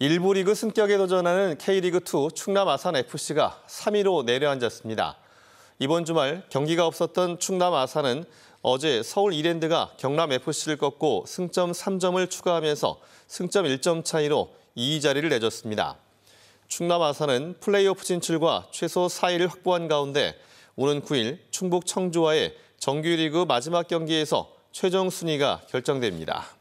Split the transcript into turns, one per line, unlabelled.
일부 리그 승격에 도전하는 K리그2 충남 아산FC가 3위로 내려앉았습니다. 이번 주말 경기가 없었던 충남 아산은 어제 서울 이랜드가 경남FC를 꺾고 승점 3점을 추가하면서 승점 1점 차이로 2위 자리를 내줬습니다. 충남 아산은 플레이오프 진출과 최소 4위를 확보한 가운데 오는 9일 충북 청주와의 정규리그 마지막 경기에서 최종 순위가 결정됩니다.